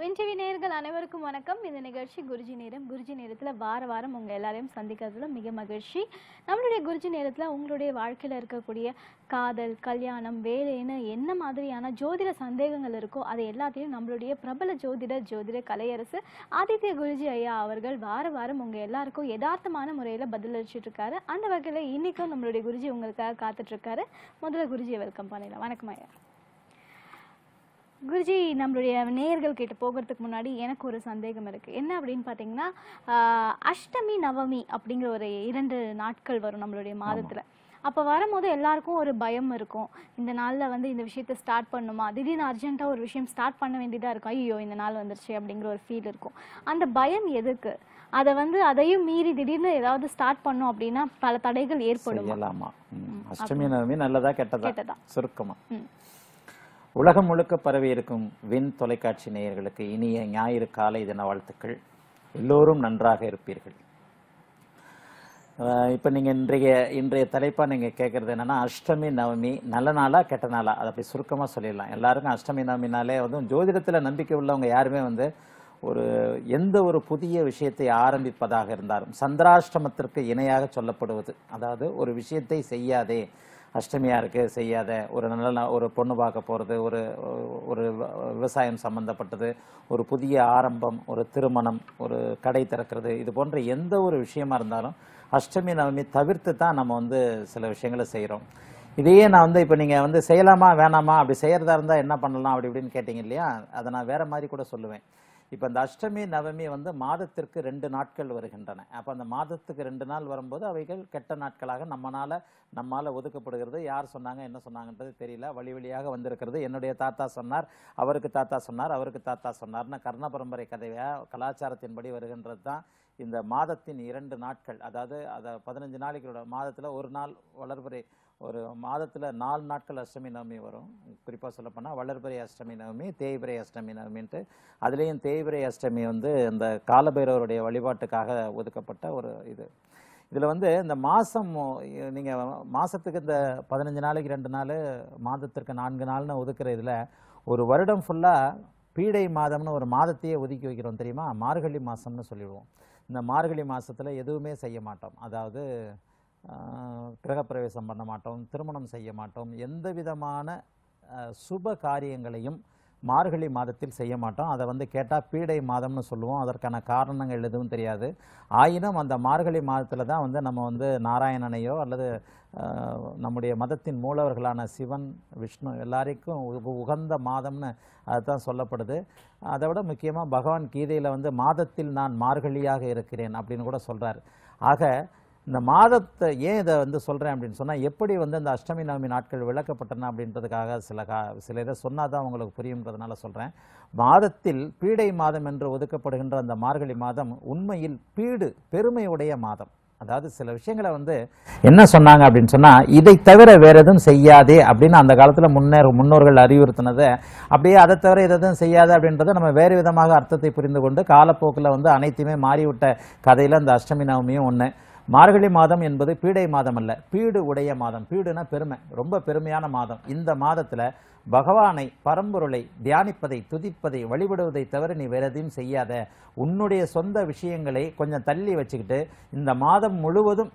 Win TV நேர்கள் அனைவருக்கும் வணக்கம் இந்த நிகழ்ச்சி குருஜி நேரம் குருஜி நேரத்தில் வார வாரம் உங்கள் எல்லாரையும் சந்திக்கிறதுல மிக மகிழ்ச்சி நம்மளுடைய குருஜி நேரத்தில் உங்களுடைய வாழ்க்கையில் இருக்கக்கூடிய காதல் கல்யாணம் வேலைன்னு என்ன மாதிரியான ஜோதிட சந்தேகங்கள் இருக்கோ அது எல்லாத்தையும் நம்மளுடைய பிரபல ஜோதிடர் ஜோதிட கலையரசு ஆதித்ய குருஜி ஐயா அவர்கள் வார வாரம் உங்கள் எல்லாருக்கும் யதார்த்தமான முறையில் பதிலளிச்சுட்டு இருக்காரு அந்த வகையில் இன்றைக்கும் நம்மளுடைய குருஜி உங்களுக்காக காத்துட்ருக்காரு முதல்ல குருஜியை வெல்கம் பண்ணிடலாம் வணக்கம் ஐயா குருஜி நம்மளுடைய நேயர்கள் கிட்ட போகிறதுக்கு முன்னாடி எனக்கு ஒரு சந்தேகம் இருக்குது என்ன அப்படின்னு பார்த்தீங்கன்னா அஷ்டமி நவமி அப்படிங்கிற ஒரு இரண்டு நாட்கள் வரும் நம்மளுடைய மாதத்தில் அப்போ வரும்போது எல்லாருக்கும் ஒரு பயம் இருக்கும் இந்த நாளில் வந்து இந்த விஷயத்த ஸ்டார்ட் பண்ணுமா திடீர்னு அர்ஜென்ட்டாக ஒரு விஷயம் ஸ்டார்ட் பண்ண வேண்டியதாக இருக்கும் ஐயோ இந்த நாள் வந்துருச்சு அப்படிங்கிற ஒரு ஃபீல் இருக்கும் அந்த பயம் எதுக்கு அதை வந்து அதையும் மீறி திடீர்னு ஏதாவது ஸ்டார்ட் பண்ணும் அப்படின்னா பல தடைகள் ஏற்படும் அஷ்டமி நவமி நல்லதா கெட்டதா கெட்டதா சுருக்கமா உலகம் முழுக்க பரவி இருக்கும் வின் தொலைக்காட்சி நேயர்களுக்கு இனிய ஞாயிறு காலை தின வாழ்த்துக்கள் எல்லோரும் நன்றாக இருப்பீர்கள் இப்போ நீங்கள் இன்றைய இன்றைய தலைப்பாக நீங்கள் கேட்குறது என்னென்னா அஷ்டமி நவமி நல்ல நாளா கெட்ட நாளா அதை அப்படி சுருக்கமாக சொல்லிடலாம் எல்லாருக்கும் அஷ்டமி நவமினாலே வந்து ஜோதிடத்தில் நம்பிக்கை உள்ளவங்க யாருமே வந்து ஒரு எந்த ஒரு புதிய விஷயத்தை ஆரம்பிப்பதாக இருந்தாலும் சந்திராஷ்டமத்திற்கு இணையாக சொல்லப்படுவது அதாவது ஒரு விஷயத்தை செய்யாதே அஷ்டமியாக இருக்குது செய்யாத ஒரு நல்ல ஒரு பொண்ணு பார்க்க போகிறது ஒரு ஒரு விவசாயம் சம்மந்தப்பட்டது ஒரு புதிய ஆரம்பம் ஒரு திருமணம் ஒரு கடை திறக்கிறது இது போன்ற எந்த ஒரு விஷயமா இருந்தாலும் அஷ்டமி நவமி தவிர்த்து தான் நம்ம வந்து சில விஷயங்களை செய்கிறோம் இதையே நான் வந்து இப்போ நீங்கள் வந்து செய்யலாமா வேணாமா அப்படி செய்கிறதா இருந்தால் என்ன பண்ணலாம் அப்படி இப்படின்னு கேட்டிங்க இல்லையா அதை நான் வேறு மாதிரி கூட சொல்லுவேன் இப்போ அந்த அஷ்டமி நவமி வந்து மாதத்திற்கு ரெண்டு நாட்கள் வருகின்றன அப்போ அந்த மாதத்துக்கு ரெண்டு நாள் வரும்போது அவைகள் கெட்ட நாட்களாக நம்மனால் நம்மால் ஒதுக்கப்படுகிறது யார் சொன்னாங்க என்ன சொன்னாங்கன்றது தெரியல வழி வழியாக வந்திருக்கிறது என்னுடைய தாத்தா சொன்னார் அவருக்கு தாத்தா சொன்னார் அவருக்கு தாத்தா சொன்னார்னு கர்ண பரம்பரை கதையாக கலாச்சாரத்தின்படி வருகின்றது தான் இந்த மாதத்தின் இரண்டு நாட்கள் அதாவது அதை பதினஞ்சு நாளைக்கு மாதத்தில் ஒரு நாள் வளர்புரை ஒரு மாதத்தில் நாலு நாட்கள் அஷ்டமி நவமி வரும் குறிப்பாக சொல்லப்போனால் வளர்பிறை அஷ்டமி நவமி தேய்பிரை அஷ்டமி நவமின்ட்டு அதுலேயும் தேய்பிரை அஷ்டமி வந்து இந்த காலபைரவருடைய வழிபாட்டுக்காக ஒதுக்கப்பட்ட ஒரு இது இதில் வந்து இந்த மாதம் நீங்கள் மாதத்துக்கு இந்த பதினஞ்சு நாளைக்கு ரெண்டு நாள் மாதத்திற்கு நான்கு நாள்னு ஒதுக்குற இதில் ஒரு வருடம் ஃபுல்லாக பீடை மாதம்னு ஒரு மாதத்தையே ஒதுக்கி வைக்கிறோம் தெரியுமா மார்கழி மாதம்னு சொல்லிடுவோம் இந்த மார்கழி மாதத்தில் எதுவுமே செய்ய மாட்டோம் அதாவது கிரகப்பிரவேசம் பண்ண மாட்டோம் திருமணம் செய்ய மாட்டோம் எந்த விதமான சுப காரியங்களையும் மார்கழி மாதத்தில் செய்ய மாட்டோம் அதை வந்து கேட்டால் பீடை மாதம்னு சொல்லுவோம் அதற்கான காரணங்கள் எதுவும் தெரியாது ஆயினும் அந்த மார்கழி மாதத்தில் தான் வந்து நம்ம வந்து நாராயணனையோ அல்லது நம்முடைய மதத்தின் மூலவர்களான சிவன் விஷ்ணு எல்லாருக்கும் உகந்த மாதம்னு அதுதான் சொல்லப்படுது அதை விட முக்கியமாக பகவான் கீதையில் வந்து மாதத்தில் நான் மார்கழியாக இருக்கிறேன் அப்படின்னு கூட சொல்கிறார் ஆக இந்த மாதத்தை ஏன் இதை வந்து சொல்கிறேன் அப்படின்னு சொன்னால் எப்படி வந்து அந்த அஷ்டமி நவமி நாட்கள் விளக்கப்பட்டன அப்படின்றதுக்காக சில கா சில இதை சொன்னால் தான் உங்களுக்கு புரியுன்றதுனால சொல்கிறேன் மாதத்தில் பீடை மாதம் என்று ஒதுக்கப்படுகின்ற அந்த மார்கழி மாதம் உண்மையில் பீடு பெருமையுடைய மாதம் அதாவது சில விஷயங்களை வந்து என்ன சொன்னாங்க அப்படின்னு சொன்னால் இதை தவிர வேறு எதுவும் செய்யாதே அப்படின்னு அந்த காலத்தில் முன்னேற முன்னோர்கள் அறிவுறுத்தினதை அப்படியே அதை தவிர எதுவும் செய்யாது அப்படின்றத நம்ம வேறு விதமாக அர்த்தத்தை புரிந்து கொண்டு காலப்போக்கில் வந்து அனைத்தையுமே மாறிவிட்ட கதையில் அந்த அஷ்டமி நவமியும் ஒன்று மார்கழி மாதம் என்பது பீடை மாதம் அல்ல பீடு உடைய மாதம் பீடுனா பெருமை ரொம்ப பெருமையான மாதம் இந்த மாதத்தில் பகவானை பரம்பொருளை தியானிப்பதை துதிப்பதை வழிபடுவதை தவிர நீ வேறு எதையும் செய்யாத உன்னுடைய சொந்த விஷயங்களை கொஞ்சம் தள்ளி வச்சுக்கிட்டு இந்த மாதம் முழுவதும்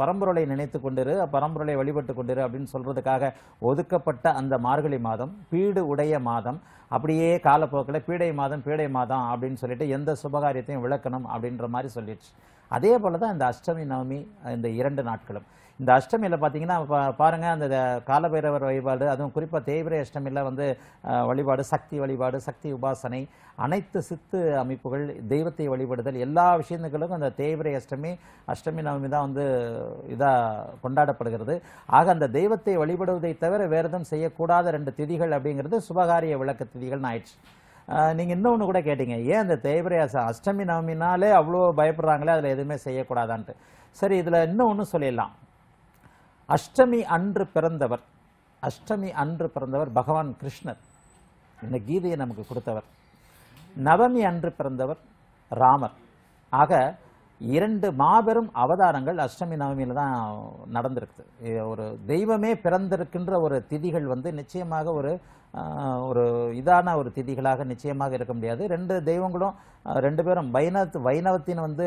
பரம்பொருளை நினைத்து கொண்டிரு பரம்பொருளை வழிபட்டு கொண்டிரு அப்படின்னு சொல்கிறதுக்காக ஒதுக்கப்பட்ட அந்த மார்கழி மாதம் பீடு உடைய மாதம் அப்படியே காலப்போக்கில் பீடை மாதம் பீடை மாதம் அப்படின்னு சொல்லிட்டு எந்த சுபகாரியத்தையும் விளக்கணும் அப்படின்ற மாதிரி சொல்லிடுச்சு அதே போல் தான் இந்த அஷ்டமி நவமி இந்த இரண்டு நாட்களும் இந்த அஷ்டமியில் பார்த்தீங்கன்னா பாருங்கள் அந்த காலபைரவர் வழிபாடு அதுவும் குறிப்பாக தேய்பிரை அஷ்டமியில் வந்து வழிபாடு சக்தி வழிபாடு சக்தி உபாசனை அனைத்து சித்து அமைப்புகள் தெய்வத்தை வழிபடுதல் எல்லா விஷயங்களுக்கும் அந்த தேய்பிரை அஷ்டமி அஷ்டமி நவமி தான் வந்து இதாக கொண்டாடப்படுகிறது ஆக அந்த தெய்வத்தை வழிபடுவதை தவிர வேறு எதுவும் செய்யக்கூடாத ரெண்டு திதிகள் அப்படிங்கிறது சுபகாரிய விளக்கத்தில் திதிகள்னு ஆயிடுச்சு நீங்கள் இன்னொன்று கூட கேட்டீங்க ஏன் அந்த தேவரையாசம் அஷ்டமி நவமினாலே அவ்வளோ பயப்படுறாங்களே அதில் எதுவுமே செய்யக்கூடாதான்ட்டு சரி இதில் இன்னும் சொல்லிடலாம் அஷ்டமி அன்று பிறந்தவர் அஷ்டமி அன்று பிறந்தவர் பகவான் கிருஷ்ணர் இந்த கீதையை நமக்கு கொடுத்தவர் நவமி அன்று பிறந்தவர் ராமர் ஆக இரண்டு மாபெரும் அவதாரங்கள் அஷ்டமி நவமியில் தான் நடந்திருக்குது ஒரு தெய்வமே பிறந்திருக்கின்ற ஒரு திதிகள் வந்து நிச்சயமாக ஒரு ஒரு இதான ஒரு திதிகளாக நிச்சயமாக இருக்க முடியாது ரெண்டு தெய்வங்களும் ரெண்டு பேரும் வைணத்து வைணவத்தின் வந்து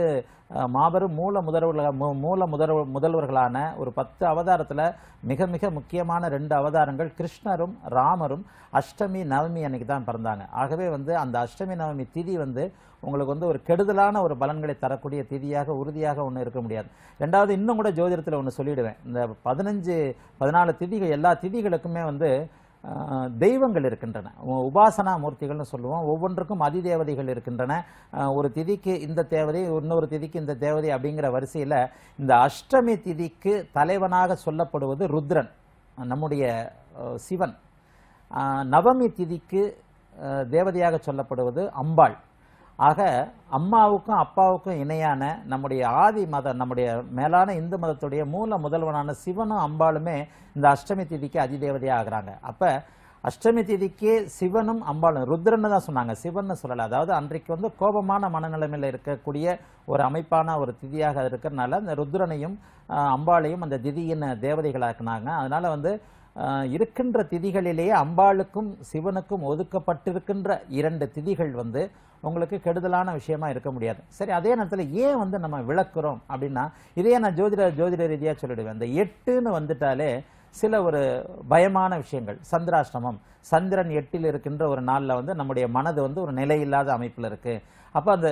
மாபெரும் மூல முதல்வர்களாக மூல முதல்வர் முதல்வர்களான ஒரு பத்து அவதாரத்தில் மிக மிக முக்கியமான ரெண்டு அவதாரங்கள் கிருஷ்ணரும் ராமரும் அஷ்டமி நவமி அன்னைக்கு தான் பிறந்தாங்க ஆகவே வந்து அந்த அஷ்டமி நவமி திதி வந்து உங்களுக்கு வந்து ஒரு கெடுதலான ஒரு பலன்களை தரக்கூடிய திதியாக உறுதியாக ஒன்று இருக்க முடியாது ரெண்டாவது இன்னும் கூட ஜோதிடத்தில் ஒன்று சொல்லிவிடுவேன் இந்த பதினஞ்சு பதினாலு திதிகள் எல்லா திதிகளுக்குமே வந்து தெய்வங்கள் இருக்கின்றன உபாசனா மூர்த்திகள்னு சொல்லுவோம் ஒவ்வொன்றுக்கும் அதி தேவதைகள் இருக்கின்றன ஒரு திதிக்கு இந்த தேவதை இன்னொரு திதிக்கு இந்த தேவதை அப்படிங்கிற வரிசையில் இந்த அஷ்டமி திதிக்கு தலைவனாக சொல்லப்படுவது ருத்ரன் நம்முடைய சிவன் நவமி திதிக்கு தேவதையாக சொல்லப்படுவது அம்பாள் ஆக அம்மாவுக்கும் அப்பாவுக்கும் இணையான நம்முடைய ஆதி மத நம்முடைய மேலான இந்து மதத்துடைய மூல முதல்வனான சிவனும் அம்பாளுமே இந்த அஷ்டமி திதிக்கு அதிதேவதையாக ஆகிறாங்க அப்போ அஷ்டமி திதிக்கு சிவனும் அம்பாளும் ருத்ரன்னு தான் சொன்னாங்க சிவன் சொல்லலை அதாவது அன்றைக்கு வந்து கோபமான மனநிலைமையில் இருக்கக்கூடிய ஒரு அமைப்பான ஒரு திதியாக இருக்கிறதுனால இந்த ருத்ரனையும் அம்பாளையும் அந்த திதியின் தேவதைகளாக்குனாங்க அதனால் வந்து இருக்கின்ற திதிகளிலேயே அம்பாளுக்கும் சிவனுக்கும் ஒதுக்கப்பட்டிருக்கின்ற இரண்டு திதிகள் வந்து உங்களுக்கு கெடுதலான விஷயமா இருக்க முடியாது சரி அதே நேரத்தில் ஏன் வந்து நம்ம விளக்குறோம் அப்படின்னா இதே நான் ஜோதிட ஜோதிட ரீதியாக சொல்லிடுவேன் இந்த எட்டுன்னு வந்துட்டாலே சில ஒரு பயமான விஷயங்கள் சந்திராஷ்டமம் சந்திரன் எட்டில் இருக்கின்ற ஒரு நாளில் வந்து நம்முடைய மனது வந்து ஒரு நிலையில்லாத அமைப்பில் இருக்குது அப்போ அந்த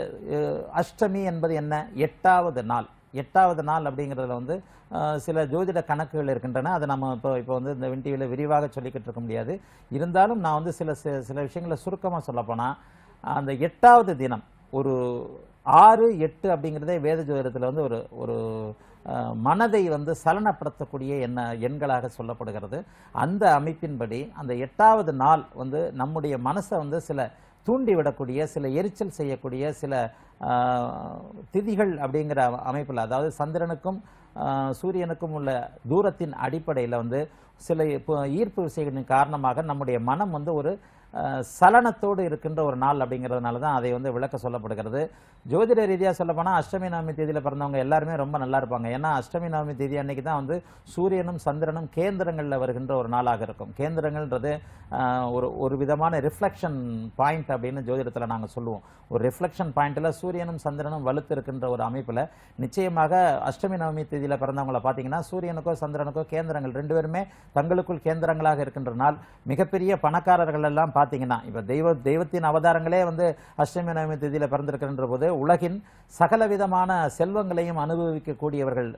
அஷ்டமி என்பது என்ன எட்டாவது நாள் எட்டாவது நாள் அப்படிங்கிறதுல வந்து சில ஜோதிட கணக்குகள் இருக்கின்றன அதை நம்ம இப்போ இப்போ வந்து இந்த விண்டியில் விரிவாக சொல்லிக்கிட்டு இருக்க முடியாது இருந்தாலும் நான் வந்து சில சில விஷயங்களை சுருக்கமாக சொல்லப்போனால் அந்த எட்டாவது தினம் ஒரு ஆறு எட்டு அப்படிங்கிறதே வேத ஜோதிடத்தில் வந்து ஒரு ஒரு மனதை வந்து சலனப்படுத்தக்கூடிய என்ன எண்களாக சொல்லப்படுகிறது அந்த அமைப்பின்படி அந்த எட்டாவது நாள் வந்து நம்முடைய மனசை வந்து சில தூண்டிவிடக்கூடிய சில எரிச்சல் செய்யக்கூடிய சில திதிகள் அப்படிங்கிற அமைப்பில் அதாவது சந்திரனுக்கும் சூரியனுக்கும் உள்ள தூரத்தின் அடிப்படையில் வந்து சில ஈர்ப்பு விசைகளின் காரணமாக நம்முடைய மனம் வந்து ஒரு சலனத்தோடு இருக்கின்ற ஒரு நாள் அப்படிங்கிறதுனால தான் அதை வந்து விளக்க சொல்லப்படுகிறது ஜோதிட ரீதியாக சொல்லப்போனால் அஷ்டமி நவமி தேதியில் பிறந்தவங்க எல்லாருமே ரொம்ப நல்லா இருப்பாங்க ஏன்னா அஷ்டமி நவமி தேதி அன்னைக்கு தான் வந்து சூரியனும் சந்திரனும் கேந்திரங்களில் வருகின்ற ஒரு நாளாக இருக்கும் கேந்திரங்கள்ன்றது ஒரு ஒரு விதமான ரிஃப்ளெக்ஷன் பாயிண்ட் அப்படின்னு ஜோதிடத்தில் நாங்கள் சொல்லுவோம் ஒரு ரிஃப்ளெக்ஷன் பாயிண்ட்டில் சூரியனும் சந்திரனும் வலுத்து இருக்கின்ற ஒரு அமைப்பில் நிச்சயமாக அஷ்டமி நவமி தேதியில் பிறந்தவங்களை பார்த்தீங்கன்னா சூரியனுக்கோ சந்திரனுக்கோ கேந்திரங்கள் ரெண்டு பேருமே தங்களுக்குள் கேந்திரங்களாக இருக்கின்ற நாள் மிகப்பெரிய பணக்காரர்கள் எல்லாம் பார்த்தீங்கன்னா இப்போ தெய்வ தெய்வத்தின் அவதாரங்களே வந்து அஷ்டமி நவமி திதியில் பிறந்திருக்கின்ற போது உலகின் சகலவிதமான செல்வங்களையும் அனுபவிக்கக்கூடியவர்கள்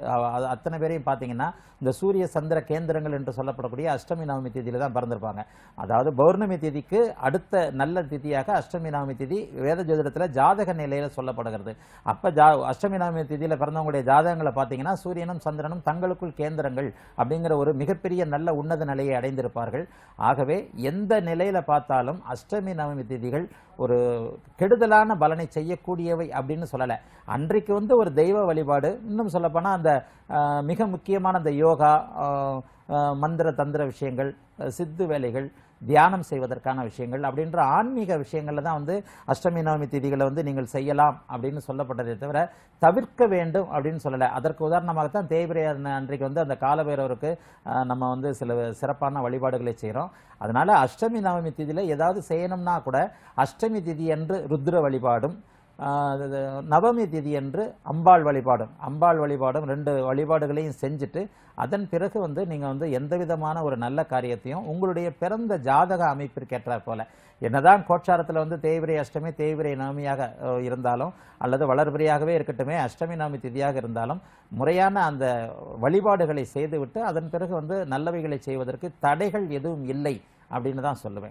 அத்தனை பேரையும் பார்த்தீங்கன்னா இந்த சூரிய சந்திர கேந்திரங்கள் என்று சொல்லப்படக்கூடிய அஷ்டமி நவமி திதியில் தான் பிறந்திருப்பாங்க அதாவது பௌர்ணமி திதிக்கு அடுத்த நல்ல திதியாக அஷ்டமி நவமி திதி வேத ஜோதிடத்தில் ஜாதக நிலையில் சொல்லப்படுகிறது அப்போ ஜா அஷ்டமி நவமி திதியில் பிறந்தவங்களுடைய ஜாதகங்களை பார்த்தீங்கன்னா சூரியனும் சந்திரனும் தங்களுக்குள் கேந்திரங்கள் அப்படிங்கிற ஒரு மிகப்பெரிய நல்ல உன்னத நிலையை அடைந்திருப்பார்கள் ஆகவே எந்த நிலையில் பார்த்த பார்த்தாலும் அஷ்டமி நவமி திதிகள் ஒரு கெடுதலான பலனை செய்யக்கூடியவை அப்படின்னு சொல்லலை அன்றைக்கு வந்து ஒரு தெய்வ வழிபாடு இன்னும் சொல்லப்போனால் அந்த மிக முக்கியமான அந்த யோகா மந்திர தந்திர விஷயங்கள் சித்து வேலைகள் தியானம் செய்வதற்கான விஷயங்கள் அப்படின்ற ஆன்மீக விஷயங்களில் தான் வந்து அஷ்டமி நவமி திதிகளை வந்து நீங்கள் செய்யலாம் அப்படின்னு சொல்லப்பட்டதை தவிர தவிர்க்க வேண்டும் அப்படின்னு சொல்லலை அதற்கு உதாரணமாகத்தான் தேய்பிரையார் அன்றைக்கு வந்து அந்த காலபைரவருக்கு நம்ம வந்து சில சிறப்பான வழிபாடுகளை செய்கிறோம் அதனால் அஷ்டமி நவமி திதியில் ஏதாவது செய்யணும்னா கூட அஷ்டமி திதி என்று ருத்ர வழிபாடும் நவமி திதி என்று அம்பாள் வழிபாடும் அம்பாள் வழிபாடும் ரெண்டு வழிபாடுகளையும் செஞ்சுட்டு அதன் பிறகு வந்து நீங்கள் வந்து எந்த விதமான ஒரு நல்ல காரியத்தையும் உங்களுடைய பிறந்த ஜாதக அமைப்பிற்கேற்றார் போல என்னதான் கோட்சாரத்தில் வந்து தேய்விரை அஷ்டமி தேய்விரை நவமியாக இருந்தாலும் அல்லது வளர்பிரியாகவே இருக்கட்டுமே அஷ்டமி நவமி திதியாக இருந்தாலும் முறையான அந்த வழிபாடுகளை செய்துவிட்டு அதன் பிறகு வந்து நல்லவைகளை செய்வதற்கு தடைகள் எதுவும் இல்லை அப்படின்னு தான் சொல்லுவேன்